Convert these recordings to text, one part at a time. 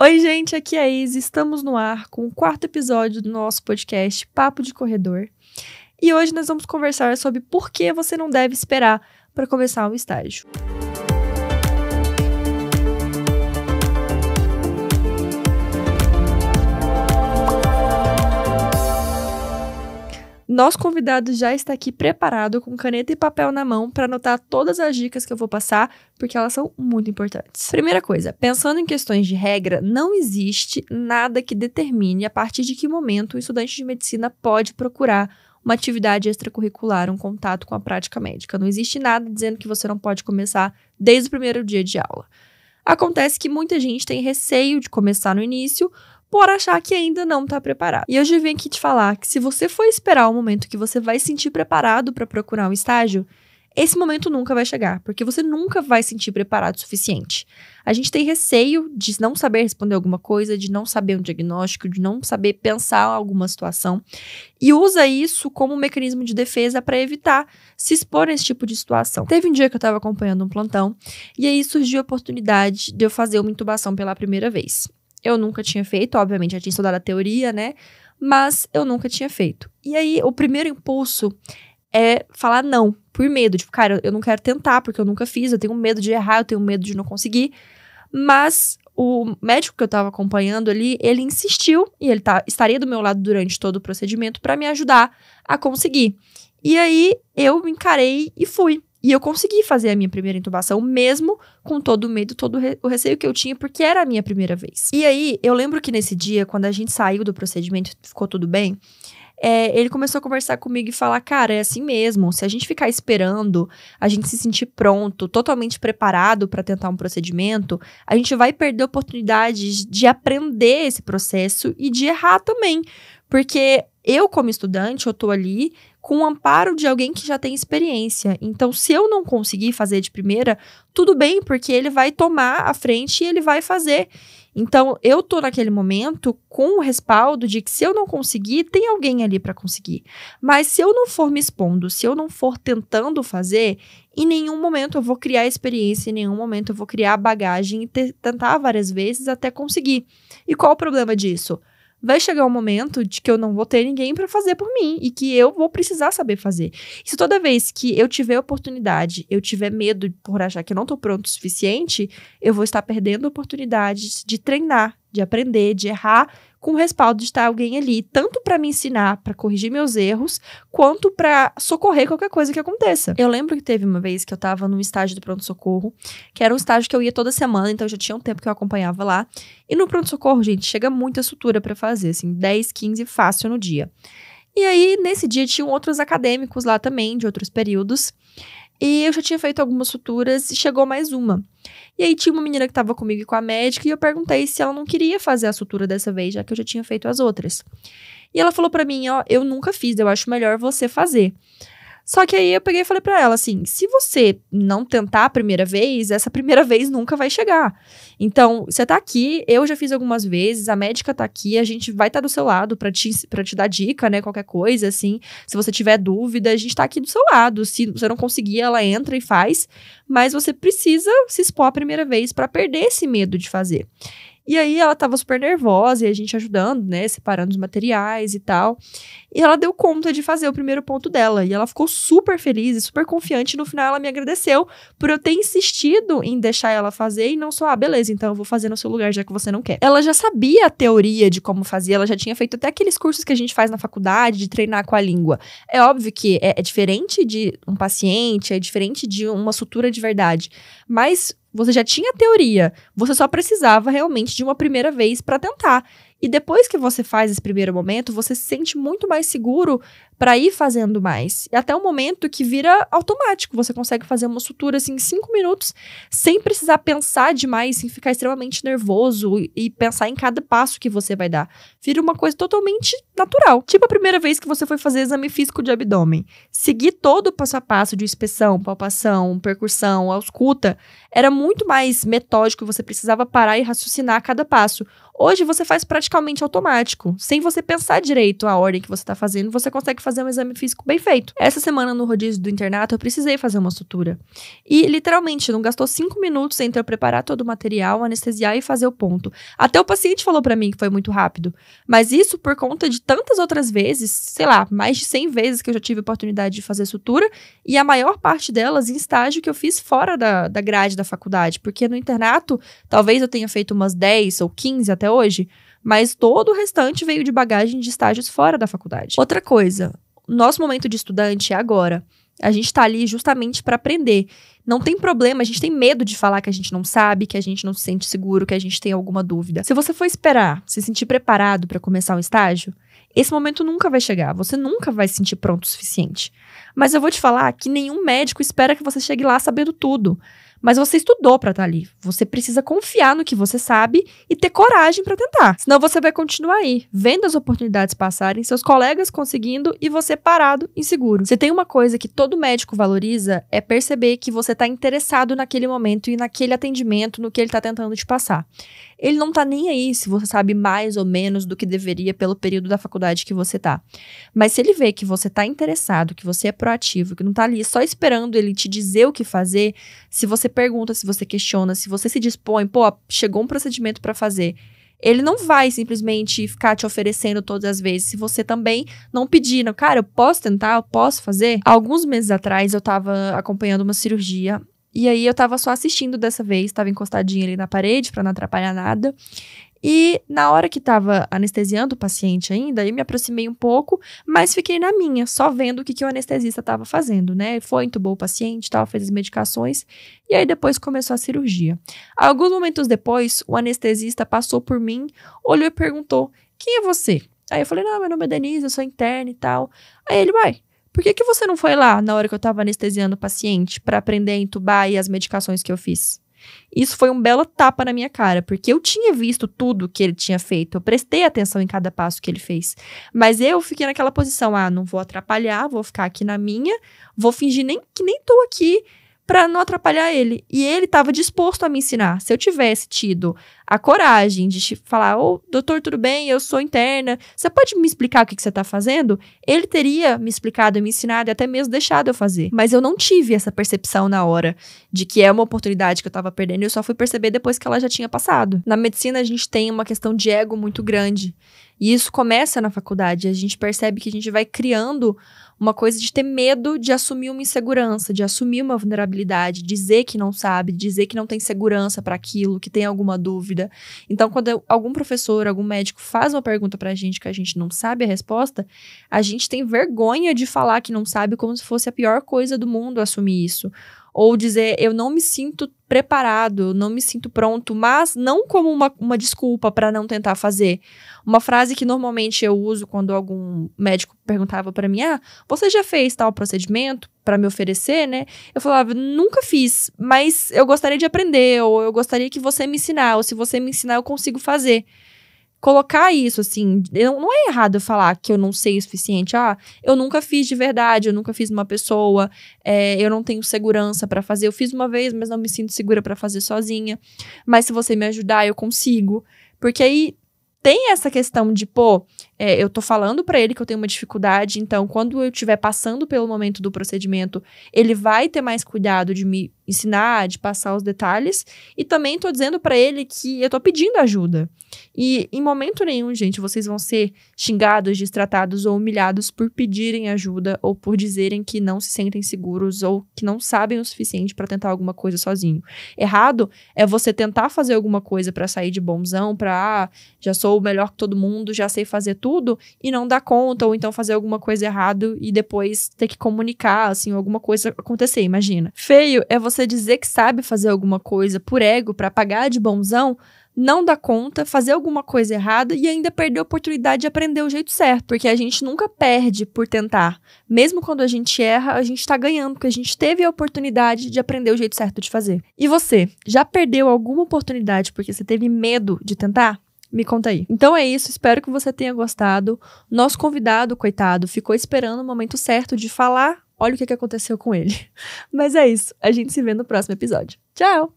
Oi, gente, aqui é a Izzy. Estamos no ar com o quarto episódio do nosso podcast Papo de Corredor. E hoje nós vamos conversar sobre por que você não deve esperar para começar um estágio. Nosso convidado já está aqui preparado com caneta e papel na mão para anotar todas as dicas que eu vou passar, porque elas são muito importantes. Primeira coisa, pensando em questões de regra, não existe nada que determine a partir de que momento o estudante de medicina pode procurar uma atividade extracurricular, um contato com a prática médica. Não existe nada dizendo que você não pode começar desde o primeiro dia de aula. Acontece que muita gente tem receio de começar no início por achar que ainda não está preparado. E hoje eu vim aqui te falar que se você for esperar o momento que você vai sentir preparado para procurar um estágio, esse momento nunca vai chegar, porque você nunca vai sentir preparado o suficiente. A gente tem receio de não saber responder alguma coisa, de não saber um diagnóstico, de não saber pensar alguma situação, e usa isso como um mecanismo de defesa para evitar se expor a esse tipo de situação. Teve um dia que eu estava acompanhando um plantão, e aí surgiu a oportunidade de eu fazer uma intubação pela primeira vez. Eu nunca tinha feito, obviamente, já tinha estudado a teoria, né? Mas eu nunca tinha feito. E aí, o primeiro impulso é falar não, por medo. Tipo, cara, eu não quero tentar, porque eu nunca fiz, eu tenho medo de errar, eu tenho medo de não conseguir. Mas o médico que eu estava acompanhando ali, ele insistiu e ele tá, estaria do meu lado durante todo o procedimento para me ajudar a conseguir. E aí eu encarei e fui. E eu consegui fazer a minha primeira intubação, mesmo com todo o medo, todo o receio que eu tinha, porque era a minha primeira vez. E aí, eu lembro que nesse dia, quando a gente saiu do procedimento, ficou tudo bem, é, ele começou a conversar comigo e falar: cara, é assim mesmo. Se a gente ficar esperando, a gente se sentir pronto, totalmente preparado para tentar um procedimento, a gente vai perder oportunidades de aprender esse processo e de errar também. Porque eu, como estudante, eu tô ali com o amparo de alguém que já tem experiência. Então, se eu não conseguir fazer de primeira, tudo bem, porque ele vai tomar a frente e ele vai fazer. Então, eu tô naquele momento com o respaldo de que se eu não conseguir, tem alguém ali para conseguir. Mas se eu não for me expondo, se eu não for tentando fazer, em nenhum momento eu vou criar experiência, em nenhum momento eu vou criar bagagem e tentar várias vezes até conseguir. E qual o problema disso? vai chegar um momento de que eu não vou ter ninguém para fazer por mim e que eu vou precisar saber fazer. E se toda vez que eu tiver oportunidade, eu tiver medo por achar que eu não tô pronto o suficiente, eu vou estar perdendo oportunidades de treinar, de aprender, de errar, com o respaldo de estar alguém ali, tanto para me ensinar, para corrigir meus erros, quanto para socorrer qualquer coisa que aconteça. Eu lembro que teve uma vez que eu estava num estágio do pronto-socorro, que era um estágio que eu ia toda semana, então já tinha um tempo que eu acompanhava lá. E no pronto-socorro, gente, chega muita sutura para fazer, assim, 10, 15 fácil no dia. E aí, nesse dia, tinham outros acadêmicos lá também, de outros períodos. E eu já tinha feito algumas suturas e chegou mais uma. E aí tinha uma menina que estava comigo e com a médica e eu perguntei se ela não queria fazer a sutura dessa vez, já que eu já tinha feito as outras. E ela falou para mim, ó, eu nunca fiz, eu acho melhor você fazer. Só que aí eu peguei e falei para ela assim: se você não tentar a primeira vez, essa primeira vez nunca vai chegar. Então, você tá aqui, eu já fiz algumas vezes, a médica tá aqui, a gente vai estar tá do seu lado para te, pra te dar dica, né? Qualquer coisa, assim. Se você tiver dúvida, a gente tá aqui do seu lado. Se você não conseguir, ela entra e faz. Mas você precisa se expor a primeira vez para perder esse medo de fazer. E aí ela tava super nervosa e a gente ajudando, né? Separando os materiais e tal. E ela deu conta de fazer o primeiro ponto dela. E ela ficou super feliz e super confiante. E no final ela me agradeceu por eu ter insistido em deixar ela fazer e não só, ah, beleza, então eu vou fazer no seu lugar, já que você não quer. Ela já sabia a teoria de como fazer, ela já tinha feito até aqueles cursos que a gente faz na faculdade de treinar com a língua. É óbvio que é, é diferente de um paciente, é diferente de uma sutura de verdade. Mas você já tinha teoria, você só precisava realmente de uma primeira vez para tentar. E depois que você faz esse primeiro momento, você se sente muito mais seguro para ir fazendo mais. E até o um momento que vira automático, você consegue fazer uma sutura assim em cinco minutos, sem precisar pensar demais, sem ficar extremamente nervoso e, pensar em cada passo que você vai dar. Vira uma coisa totalmente natural. Tipo a primeira vez que você foi fazer exame físico de abdômen. Seguir todo o passo a passo de inspeção, palpação, percussão, ausculta, era muito mais metódico, você precisava parar e raciocinar a cada passo. Hoje você faz praticamente automático, sem você pensar direito a ordem que você está fazendo, você consegue fazer um exame físico bem feito. Essa semana no rodízio do internato eu precisei fazer uma sutura e literalmente não gastou cinco minutos entre eu preparar todo o material, anestesiar e fazer o ponto. Até o paciente falou para mim que foi muito rápido, mas isso por conta de tantas outras vezes, sei lá, mais de 100 vezes que eu já tive oportunidade de fazer sutura e a maior parte delas em estágio que eu fiz fora da, da grade da faculdade, porque no internato talvez eu tenha feito umas 10 ou 15 até até hoje. Mas todo o restante veio de bagagem de estágios fora da faculdade. Outra coisa, nosso momento de estudante é agora. A gente está ali justamente para aprender. Não tem problema, a gente tem medo de falar que a gente não sabe, que a gente não se sente seguro, que a gente tem alguma dúvida. Se você for esperar, se sentir preparado para começar um estágio, esse momento nunca vai chegar, você nunca vai se sentir pronto o suficiente. Mas eu vou te falar que nenhum médico espera que você chegue lá sabendo tudo. Mas você estudou para estar tá ali. Você precisa confiar no que você sabe e ter coragem para tentar. Senão você vai continuar aí, vendo as oportunidades passarem, seus colegas conseguindo e você parado, inseguro. Se tem uma coisa que todo médico valoriza é perceber que você está interessado naquele momento e naquele atendimento, no que ele está tentando te passar. Ele não tá nem aí se você sabe mais ou menos do que deveria pelo período da faculdade que você tá. Mas se ele vê que você tá interessado, que você é proativo, que não tá ali só esperando ele te dizer o que fazer, se você pergunta, se você questiona, se você se dispõe, pô, chegou um procedimento para fazer. Ele não vai simplesmente ficar te oferecendo todas as vezes se você também não pedir. Não, cara, eu posso tentar, eu posso fazer. Alguns meses atrás eu tava acompanhando uma cirurgia e aí eu tava só assistindo dessa vez, tava encostadinha ali na parede para não atrapalhar nada. E na hora que tava anestesiando o paciente ainda, eu me aproximei um pouco, mas fiquei na minha, só vendo o que, que o anestesista tava fazendo, né? Foi, entubou o paciente, tal, fez as medicações, e aí depois começou a cirurgia. Alguns momentos depois, o anestesista passou por mim, olhou e perguntou: "Quem é você?" Aí eu falei: "Não, meu nome é Denise, eu sou interna e tal". Aí ele: "Vai, por que, que você não foi lá na hora que eu estava anestesiando o paciente para aprender a entubar e as medicações que eu fiz? Isso foi um belo tapa na minha cara, porque eu tinha visto tudo que ele tinha feito, eu prestei atenção em cada passo que ele fez. Mas eu fiquei naquela posição: ah, não vou atrapalhar, vou ficar aqui na minha, vou fingir nem que nem tô aqui, para não atrapalhar ele. E ele estava disposto a me ensinar. Se eu tivesse tido a coragem de falar, ô, oh, doutor, tudo bem, eu sou interna, você pode me explicar o que, que você está fazendo? Ele teria me explicado, me ensinado e até mesmo deixado eu fazer. Mas eu não tive essa percepção na hora de que é uma oportunidade que eu estava perdendo, eu só fui perceber depois que ela já tinha passado. Na medicina, a gente tem uma questão de ego muito grande. E isso começa na faculdade. A gente percebe que a gente vai criando uma coisa de ter medo de assumir uma insegurança, de assumir uma vulnerabilidade, dizer que não sabe, dizer que não tem segurança para aquilo, que tem alguma dúvida. Então, quando algum professor, algum médico faz uma pergunta para a gente que a gente não sabe a resposta, a gente tem vergonha de falar que não sabe como se fosse a pior coisa do mundo assumir isso ou dizer eu não me sinto preparado, não me sinto pronto, mas não como uma, uma desculpa para não tentar fazer. Uma frase que normalmente eu uso quando algum médico perguntava para mim: "Ah, você já fez tal procedimento para me oferecer, né?" Eu falava: "Nunca fiz, mas eu gostaria de aprender, ou eu gostaria que você me ensinar, ou se você me ensinar eu consigo fazer." colocar isso, assim. Eu, não é errado falar que eu não sei o suficiente. Ah, eu nunca fiz de verdade, eu nunca fiz uma pessoa, é, eu não tenho segurança para fazer. Eu fiz uma vez, mas não me sinto segura para fazer sozinha. Mas se você me ajudar, eu consigo. Porque aí tem essa questão de, pô, é, eu tô falando para ele que eu tenho uma dificuldade, então quando eu estiver passando pelo momento do procedimento, ele vai ter mais cuidado de me ensinar, de passar os detalhes. E também estou dizendo para ele que eu estou pedindo ajuda. E em momento nenhum, gente, vocês vão ser xingados, destratados ou humilhados por pedirem ajuda ou por dizerem que não se sentem seguros ou que não sabem o suficiente para tentar alguma coisa sozinho. Errado é você tentar fazer alguma coisa para sair de bonzão, para ah, já sou o melhor que todo mundo, já sei fazer tudo e não dar conta ou então fazer alguma coisa errado e depois ter que comunicar, assim, alguma coisa acontecer, imagina. Feio é você você dizer que sabe fazer alguma coisa por ego, para pagar de bonzão, não dá conta, fazer alguma coisa errada e ainda perder a oportunidade de aprender o jeito certo, porque a gente nunca perde por tentar. Mesmo quando a gente erra, a gente está ganhando, porque a gente teve a oportunidade de aprender o jeito certo de fazer. E você, já perdeu alguma oportunidade porque você teve medo de tentar? Me conta aí. Então é isso, espero que você tenha gostado. Nosso convidado, coitado, ficou esperando o momento certo de falar olha o que, que aconteceu com ele. Mas é isso. A gente se vê no próximo episódio. Tchau!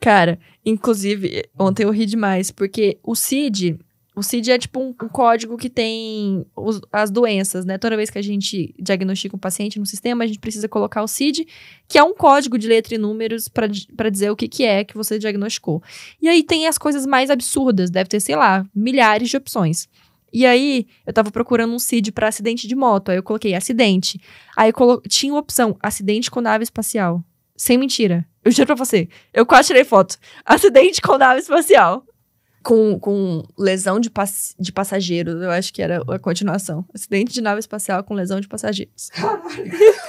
Cara, inclusive, ontem eu ri demais, porque o CID, o CID é tipo um, um código que tem os, as doenças, né? Toda vez que a gente diagnostica um paciente no sistema, a gente precisa colocar o CID, que é um código de letra e números para dizer o que, que é que você diagnosticou. E aí tem as coisas mais absurdas, deve ter, sei lá, milhares de opções. E aí, eu tava procurando um CID para acidente de moto. Aí eu coloquei acidente. Aí colo... tinha opção, acidente com nave espacial. Sem mentira. Eu juro pra você. Eu quase tirei foto. Acidente com nave espacial. Com, com lesão de, pass... de passageiros. Eu acho que era a continuação. Acidente de nave espacial com lesão de passageiros. Caralho.